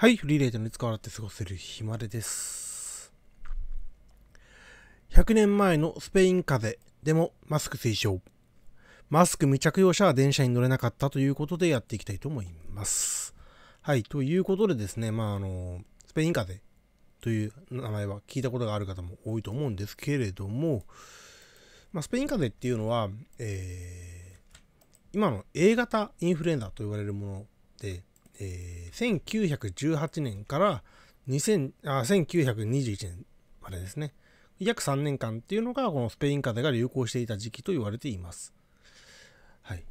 はい、フリーレイトに使われて過ごせるひまれです。100年前のスペイン風邪でもマスク推奨。マスク未着用者は電車に乗れなかったということでやっていきたいと思います。はい、ということでですね、まあ、あの、スペイン風邪という名前は聞いたことがある方も多いと思うんですけれども、まあ、スペイン風邪っていうのは、えー、今の A 型インフルエンザと言われるもので、えー、1918年から2000あ1921年までですね約3年間っていうのがこのスペイン風邪が流行していた時期と言われています。はい、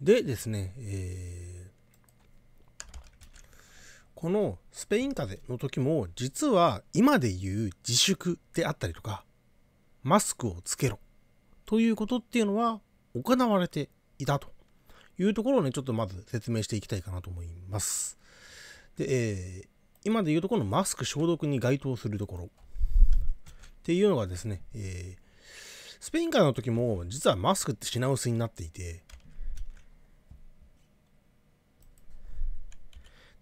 でですね、えー、このスペイン風邪の時も実は今で言う自粛であったりとかマスクをつけろということっていうのは行われていたというところをね、ちょっとまず説明していきたいかなと思います。で、えー、今でいうとこのマスク消毒に該当するところっていうのがですね、えー、スペインからの時も実はマスクって品薄になっていて、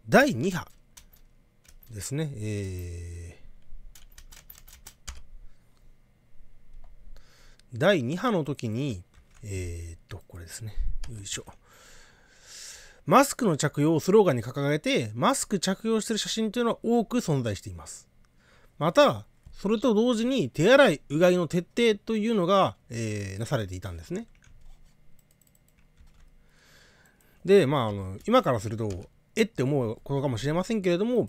第2波ですね、えー第2波の時に、えー、っと、これですね。よいしょ。マスクの着用をスローガンに掲げて、マスク着用してる写真というのは多く存在しています。また、それと同時に手洗い、うがいの徹底というのが、えー、なされていたんですね。で、まあ、あの今からすると、えって思うことかもしれませんけれども、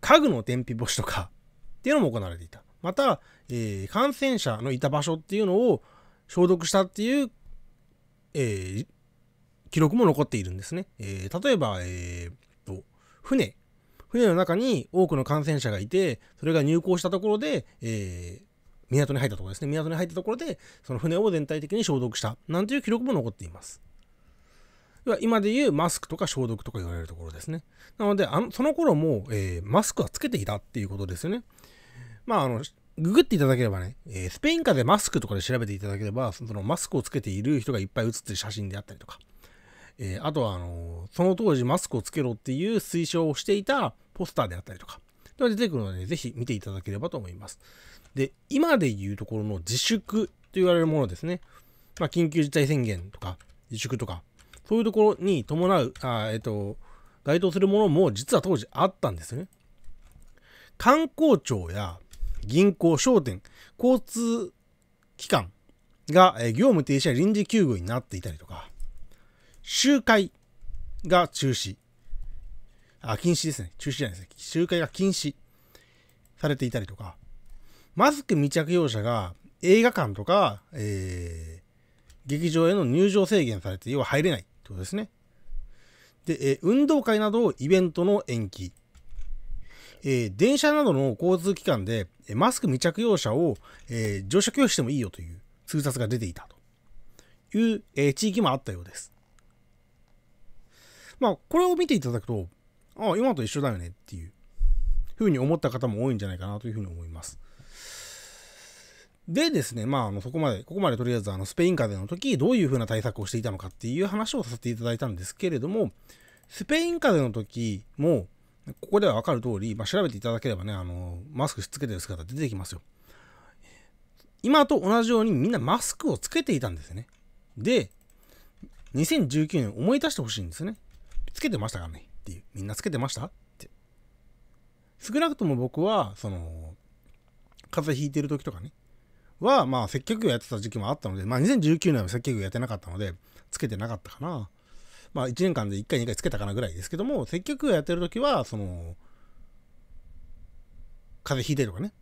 家具の天日干しとかっていうのも行われていた。また、えー、感染者のいた場所っていうのを消毒したっていう、えー、記録も残っているんですね。えー、例えば、えー、と船。船の中に多くの感染者がいて、それが入港したところで、えー、港に入ったところですね。港に入ったところで、その船を全体的に消毒した。なんていう記録も残っています。今で言うマスクとか消毒とか言われるところですね。なので、あのその頃も、えー、マスクはつけていたっていうことですよね。まあ、あの、ググっていただければね、えー、スペイン風邪マスクとかで調べていただければ、そのマスクをつけている人がいっぱい写ってる写真であったりとか、えー、あとは、あの、その当時マスクをつけろっていう推奨をしていたポスターであったりとか、が出てくるので、ぜひ見ていただければと思います。で、今でいうところの自粛と言われるものですね。まあ、緊急事態宣言とか、自粛とか、そういうところに伴う、あえっ、ー、と、該当するものも実は当時あったんですよね。観光庁や銀行、商店、交通機関が、え業務停止や臨時休業になっていたりとか、集会が中止、あ、禁止ですね。中止じゃないですね。集会が禁止されていたりとか、マスク未着用者が映画館とか、えー、劇場への入場制限されて、要は入れないってことですね。で、え運動会などイベントの延期、えー、電車などの交通機関でマスク未着用者を、えー、乗車拒否してもいいよという通達が出ていたという、えー、地域もあったようです。まあ、これを見ていただくと、ああ、今と一緒だよねっていうふうに思った方も多いんじゃないかなというふうに思います。でですね、まあ、あの、そこまで、ここまでとりあえず、あの、スペイン風邪の時、どういうふうな対策をしていたのかっていう話をさせていただいたんですけれども、スペイン風邪の時も、ここではわかる通り、まあ、調べていただければね、あの、マスクつけてる姿出てきますよ。今と同じようにみんなマスクをつけていたんですね。で、2019年思い出してほしいんですね。つけてましたかねっていう。みんなつけてましたって。少なくとも僕は、その、風邪ひいてる時とかね、は、まあ、接客業やってた時期もあったので、まあ、2019年は接客業やってなかったので、つけてなかったかな。まあ1年間で1回2回つけたかなぐらいですけども、接客やってる時は、その、風邪ひいてるとかね、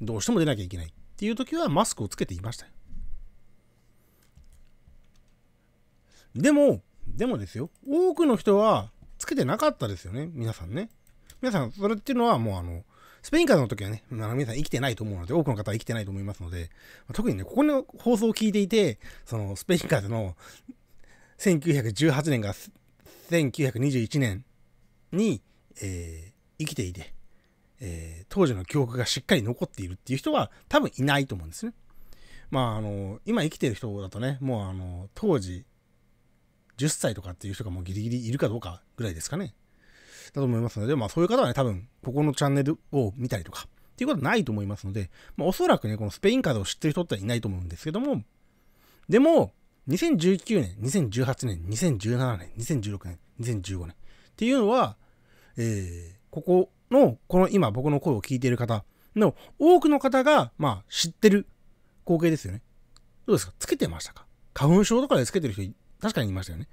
どうしても出なきゃいけないっていう時はマスクをつけていましたよ。でも、でもですよ、多くの人はつけてなかったですよね、皆さんね。皆さん、それっていうのはもうあの、スペイン風邪の時はね、皆さん生きてないと思うので、多くの方は生きてないと思いますので、特にね、ここの放送を聞いていて、そのスペイン風邪の1918年から1921年に、えー、生きていて、えー、当時の記憶がしっかり残っているっていう人は多分いないと思うんですね。まあ、あの、今生きてる人だとね、もうあの、当時、10歳とかっていう人がもうギリギリいるかどうかぐらいですかね。だと思いますので、まあそういう方はね、多分、ここのチャンネルを見たりとか、っていうことはないと思いますので、まあおそらくね、このスペイン風邪を知ってる人っていないと思うんですけども、でも、2019年、2018年、2017年、2016年、2015年っていうのは、えー、ここの、この今僕の声を聞いている方の多くの方が、まあ、知ってる光景ですよね。どうですかつけてましたか花粉症とかでつけてる人、確かにいましたよね。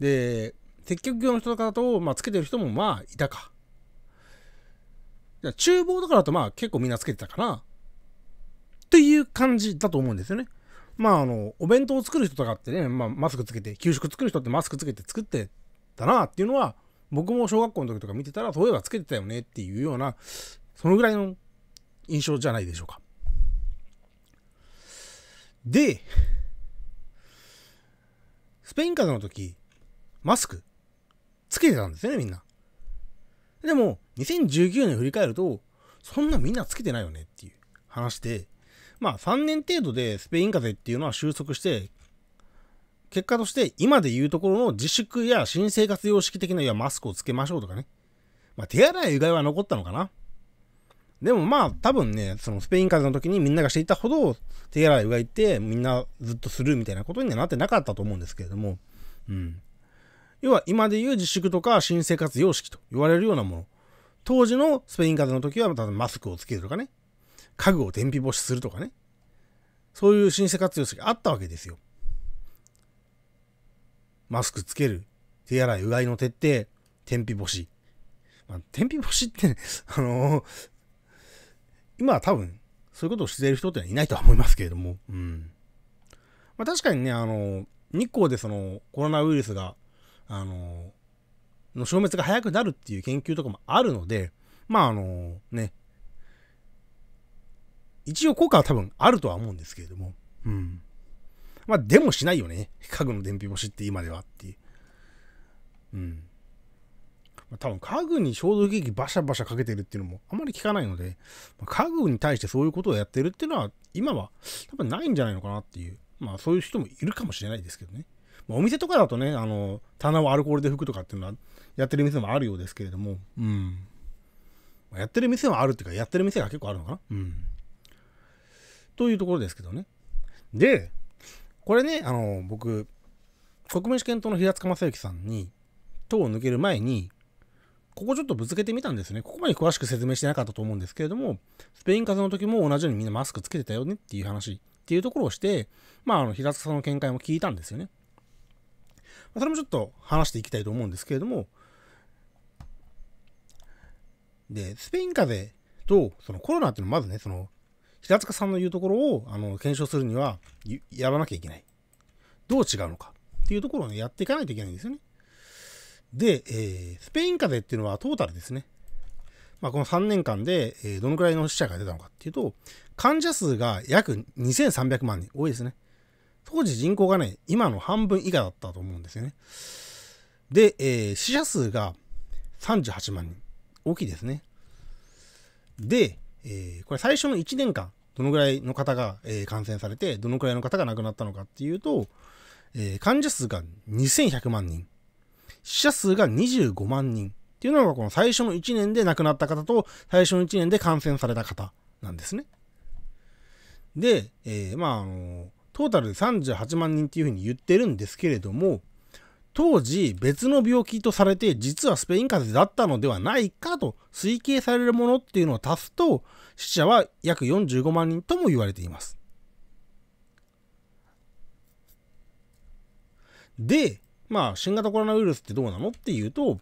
で、接客業の人とかだと、まあ、つけてる人もまあ、いたか。厨房とかだとまあ、結構みんなつけてたかな。という感じだと思うんですよね。まああの、お弁当を作る人とかってね、まあ、マスクつけて、給食作る人ってマスクつけて作ってたなっていうのは、僕も小学校の時とか見てたら、そういえばつけてたよねっていうような、そのぐらいの印象じゃないでしょうか。で、スペイン風邪の時、マスク、つけてたんですよね、みんな。でも、2019年振り返ると、そんなみんなつけてないよねっていう話で、まあ3年程度でスペイン風邪っていうのは収束して、結果として今で言うところの自粛や新生活様式的ないやマスクをつけましょうとかね。まあ手洗いうがいは残ったのかな。でもまあ多分ね、そのスペイン風邪の時にみんながしていたほど手洗いうがいってみんなずっとするみたいなことにはなってなかったと思うんですけれども、うん。要は今で言う自粛とか新生活様式と言われるようなもの。当時のスペイン風邪の時は多分マスクをつけるとかね。家具を天日干しするとかね。そういう新生活様式があったわけですよ。マスクつける。手洗い、うがいの徹底。天日干し。まあ、天日干しってね、あのー、今は多分、そういうことをしている人っていないとは思いますけれども。うん。まあ、確かにね、あのー、日光でそのコロナウイルスが、あのー、の消滅が早くなるっていう研究とかもあるので、まああのね、一応効果は多分あるとは思うんですけれども。うん。まあ、でもしないよね。家具の電費干しって今ではっていう。うん。まあ、多分家具に消毒液バシャバシャかけてるっていうのもあんまり聞かないので、まあ、家具に対してそういうことをやってるっていうのは今は多分ないんじゃないのかなっていう。まあそういう人もいるかもしれないですけどね。まあ、お店とかだとね、あの、棚をアルコールで拭くとかっていうのはやってる店もあるようですけれども、うん。まあ、やってる店はあるっていうか、やってる店が結構あるのかなうん。というところですけどね。で、これね、あの、僕、国民主権党の平塚正幸さんに、党を抜ける前に、ここちょっとぶつけてみたんですね。ここまで詳しく説明してなかったと思うんですけれども、スペイン風邪の時も同じようにみんなマスクつけてたよねっていう話っていうところをして、まあ、あの、平塚さんの見解も聞いたんですよね。それもちょっと話していきたいと思うんですけれども、で、スペイン風邪とそのコロナっていうのはまずね、その平塚さんの言うところをあの検証するにはやらなきゃいけない。どう違うのかっていうところを、ね、やっていかないといけないんですよね。で、えー、スペイン風邪っていうのはトータルですね。まあ、この3年間で、えー、どのくらいの死者が出たのかっていうと、患者数が約2300万人、多いですね。当時人口がね、今の半分以下だったと思うんですよね。で、えー、死者数が38万人。大きいですね。で、えー、これ最初の1年間、どのぐらいの方が、えー、感染されて、どのくらいの方が亡くなったのかっていうと、えー、患者数が2100万人、死者数が25万人っていうのがこの最初の1年で亡くなった方と最初の1年で感染された方なんですね。で、えー、まあ、あのトータルで38万人っていうふうに言ってるんですけれども、当時別の病気とされて実はスペイン風邪だったのではないかと推計されるものっていうのを足すと死者は約45万人とも言われています。で、まあ新型コロナウイルスってどうなのっていうと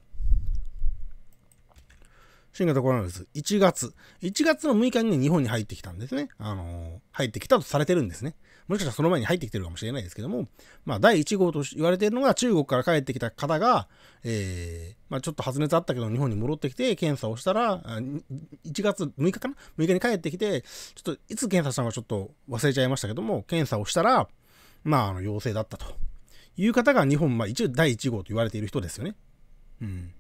新型コロナウイルス1月1月の6日に、ね、日本に入ってきたんですね。あのー、入ってきたとされてるんですね。もしかしたらその前に入ってきてるかもしれないですけども、まあ、第1号と言われているのが中国から帰ってきた方が、えー、まあ、ちょっと発熱あったけど日本に戻ってきて検査をしたら、1月6日かな ?6 日に帰ってきて、ちょっといつ検査したのかちょっと忘れちゃいましたけども、検査をしたら、まあ、あの陽性だったという方が日本、まあ、一応第1号と言われている人ですよね。うん。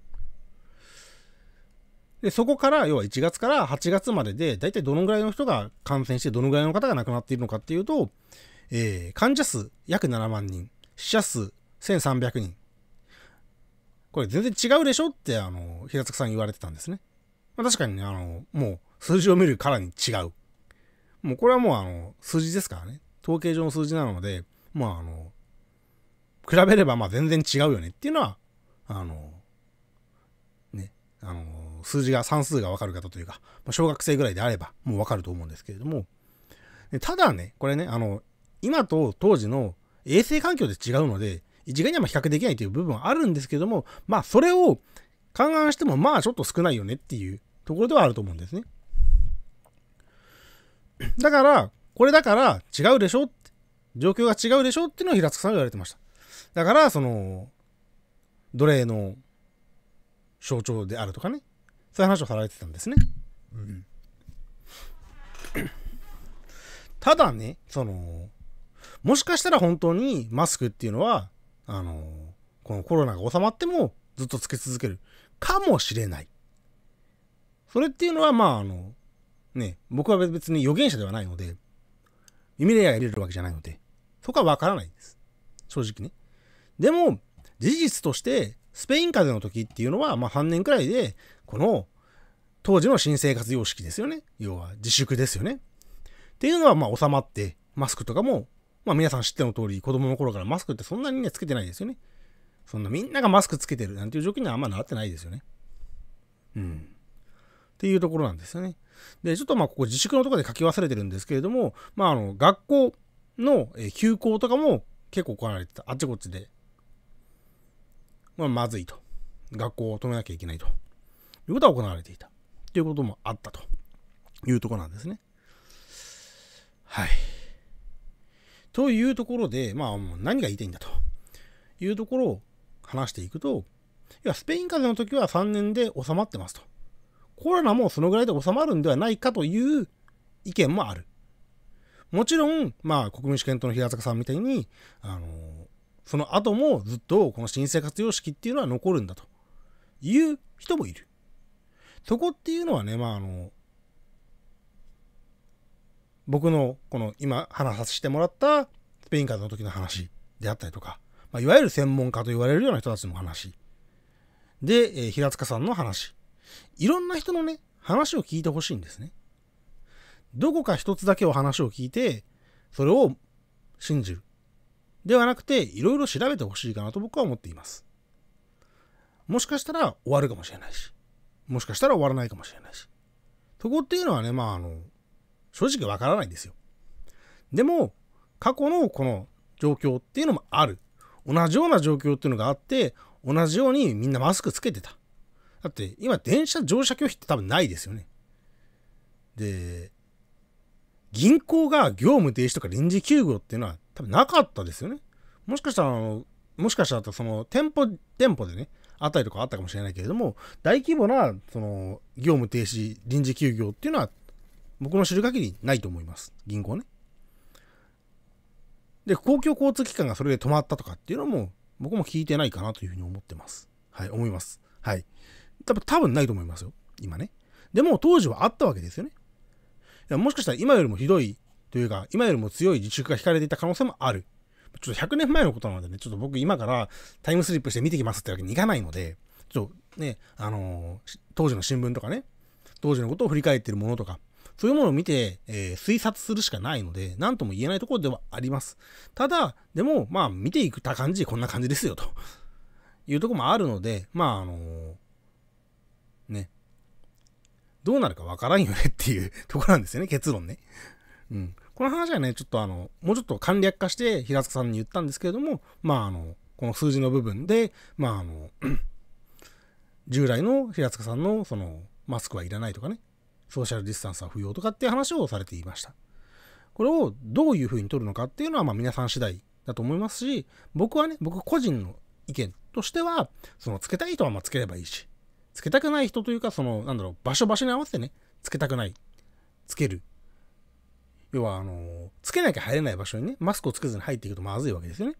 で、そこから、要は1月から8月までで、大体どのぐらいの人が感染して、どのぐらいの方が亡くなっているのかっていうと、えー、患者数約7万人、死者数1300人。これ全然違うでしょって、あの、平塚さん言われてたんですね。まあ、確かにね、あの、もう数字を見るからに違う。もうこれはもうあの、数字ですからね。統計上の数字なので、まああの、比べればまあ全然違うよねっていうのは、あの、ね、あの、数字が、算数がわかる方というか、まあ、小学生ぐらいであれば、もうわかると思うんですけれども、ただね、これね、あの、今と当時の衛生環境で違うので、一概には比較できないという部分はあるんですけども、まあ、それを勘案しても、まあ、ちょっと少ないよねっていうところではあると思うんですね。だから、これだから違うでしょって状況が違うでしょっていうのを平塚さんは言われてました。だから、その、奴隷の象徴であるとかね、そういう話をされてたんですね。うん、ただねそのもしかしたら本当にマスクっていうのはあのこのコロナが収まってもずっとつけ続けるかもしれない。それっていうのはまああのね僕は別に予言者ではないので耳レイが入れるわけじゃないのでそこはわからないです正直ね。でも事実としてスペイン風邪の時っていうのは、まあ、半年くらいで、この、当時の新生活様式ですよね。要は、自粛ですよね。っていうのは、まあ、収まって、マスクとかも、まあ、皆さん知っての通り、子供の頃からマスクってそんなにね、つけてないですよね。そんなみんながマスクつけてるなんていう状況にはあんまなってないですよね。うん。っていうところなんですよね。で、ちょっとまあここ自粛のところで書き忘れてるんですけれども、まああの学校の休校とかも結構行われてた。あっちこっちでまあ、まずいと。学校を止めなきゃいけないと。いうことは行われていた。ということもあったというとこなんですね。はい。というところで、まあ、何が言いたいんだというところを話していくと、要はスペイン風邪の時は3年で収まってますと。コロナもそのぐらいで収まるんではないかという意見もある。もちろん、まあ、国民主権党の平塚さんみたいに、あのー、その後もずっとこの新生活様式っていうのは残るんだという人もいる。そこっていうのはね、まああの、僕のこの今話させてもらったスペイン風邪の時の話であったりとか、まあ、いわゆる専門家と言われるような人たちの話。で、えー、平塚さんの話。いろんな人のね、話を聞いてほしいんですね。どこか一つだけを話を聞いて、それを信じる。ではなくて、いろいろ調べてほしいかなと僕は思っています。もしかしたら終わるかもしれないし、もしかしたら終わらないかもしれないし。そこっていうのはね、まあ、あの、正直わからないんですよ。でも、過去のこの状況っていうのもある。同じような状況っていうのがあって、同じようにみんなマスクつけてた。だって今電車乗車拒否って多分ないですよね。で、銀行が業務停止とか臨時休業っていうのは多分なかったですよね。もしかしたら、あの、もしかしたら、その、店舗、店舗でね、あったりとかあったかもしれないけれども、大規模な、その、業務停止、臨時休業っていうのは、僕の知る限りないと思います。銀行ね。で、公共交通機関がそれで止まったとかっていうのも、僕も聞いてないかなというふうに思ってます。はい、思います。はい。多分、多分ないと思いますよ。今ね。でも、当時はあったわけですよね。いやもしかしたら今よりもひどいというか、今よりも強い自粛が引かれていた可能性もある。ちょっと100年前のことなのでね、ちょっと僕今からタイムスリップして見てきますってわけにいかないので、ちょっとね、あのー、当時の新聞とかね、当時のことを振り返ってるものとか、そういうものを見て、えー、推察するしかないので、何とも言えないところではあります。ただ、でも、まあ、見ていくた感じ、こんな感じですよ、というとこもあるので、まあ、あのー、ね、どうなるかわからんよねっていうところなんですよね、結論ね。うん。この話はね、ちょっとあの、もうちょっと簡略化して平塚さんに言ったんですけれども、まああの、この数字の部分で、まああの、従来の平塚さんのその、マスクはいらないとかね、ソーシャルディスタンスは不要とかっていう話をされていました。これをどういうふうに取るのかっていうのは、まあ皆さん次第だと思いますし、僕はね、僕個人の意見としては、その、つけたい人はまあつければいいし、つけたくない人というか、その、なんだろう、場所場所に合わせてね、つけたくない、つける要は、あの、つけなきゃ入れない場所にね、マスクをつけずに入っていくとまずいわけですよね。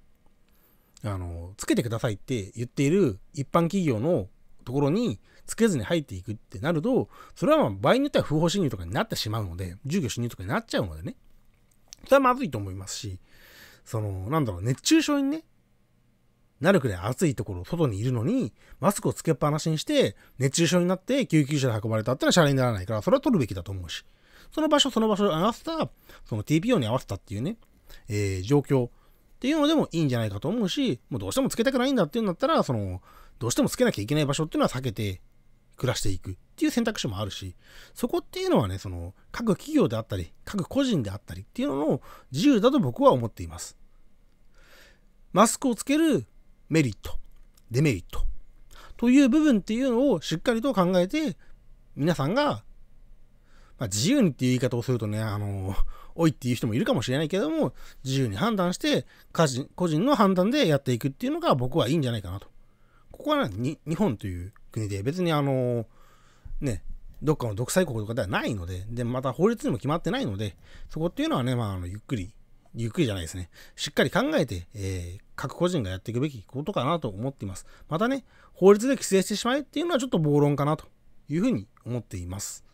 あの、つけてくださいって言っている一般企業のところにつけずに入っていくってなると、それはまあ場合によっては不法侵入とかになってしまうので、住居侵入とかになっちゃうのでね。それはまずいと思いますし、その、なんだろう、熱中症にね、なるくらい暑いところ、外にいるのに、マスクをつけっぱなしにして、熱中症になって救急車で運ばれたってのはシャレにならないから、それは取るべきだと思うし。その場所その場所に合わせた、その TPO に合わせたっていうね、えー、状況っていうのでもいいんじゃないかと思うし、もうどうしてもつけたくないんだっていうんだったら、その、どうしてもつけなきゃいけない場所っていうのは避けて暮らしていくっていう選択肢もあるし、そこっていうのはね、その、各企業であったり、各個人であったりっていうのの自由だと僕は思っています。マスクをつけるメリット、デメリットという部分っていうのをしっかりと考えて、皆さんがまあ、自由にっていう言い方をするとね、あのおいっていう人もいるかもしれないけども、自由に判断して、個人個人の判断でやっていくっていうのが僕はいいんじゃないかなと。ここは、ね、日本という国で、別にあのね、どっかの独裁国とかではないので、で、また法律にも決まってないので、そこっていうのはね、まあ、あのゆっくり、ゆっくりじゃないですね。しっかり考えて、えー、各個人がやっていくべきことかなと思っています。またね、法律で規制してしまえっていうのはちょっと暴論かなというふうに思っています。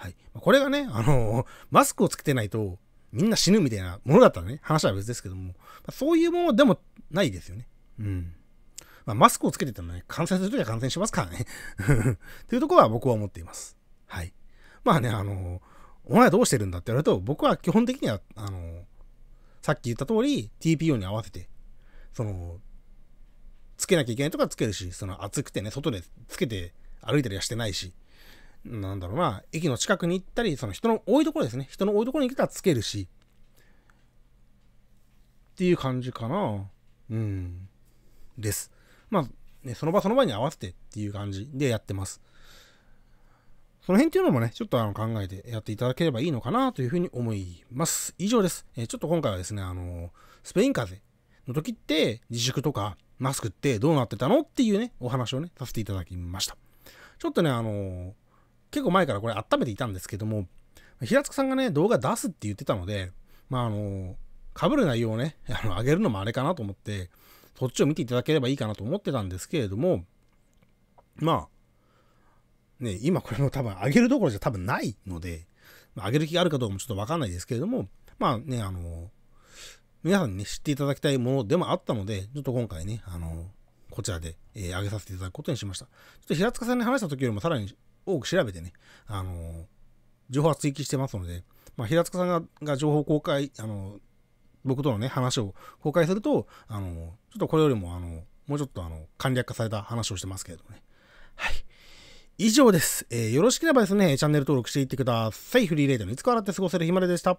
はい。これがね、あのー、マスクをつけてないと、みんな死ぬみたいなものだったらね、話は別ですけども、そういうものでもないですよね。うん。まあ、マスクをつけててもね、感染するときは感染しますからね。というところは僕は思っています。はい。まあね、あのー、お前はどうしてるんだって言われると、僕は基本的には、あのー、さっき言った通り、TPO に合わせて、その、つけなきゃいけないとかつけるし、その暑くてね、外でつけて歩いたりはしてないし、なんだろうな、駅の近くに行ったり、その人の多いところですね。人の多いところにけたらつけるし。っていう感じかな。うん。です。まあ、ね、その場その場に合わせてっていう感じでやってます。その辺っていうのもね、ちょっとあの考えてやっていただければいいのかなというふうに思います。以上です。えー、ちょっと今回はですね、あのスペイン風邪の時って自粛とかマスクってどうなってたのっていうね、お話をね、させていただきました。ちょっとね、あの結構前からこれ温めていたんですけども、平塚さんがね、動画出すって言ってたので、まあ、あの、かぶる内容をね、あの上げるのもあれかなと思って、そっちを見ていただければいいかなと思ってたんですけれども、まあ、ね、今これも多分上げるどころじゃ多分ないので、まあ、上げる気があるかどうかもちょっとわかんないですけれども、まあね、あの、皆さんに、ね、知っていただきたいものでもあったので、ちょっと今回ね、あの、こちらで、えー、上げさせていただくことにしました。ちょっと平塚さんに話した時よりもさらに多く調べてね、あのー、情報は追記してますので、まあ、平塚さんがが情報公開、あのー、僕とのね、話を公開すると、あのー、ちょっとこれよりも、あのもうちょっとあの簡略化された話をしてますけれどもね。はい。以上です。えー、よろしければですね、チャンネル登録していってください。フリーレイドのいつからって過ごせる日まででした。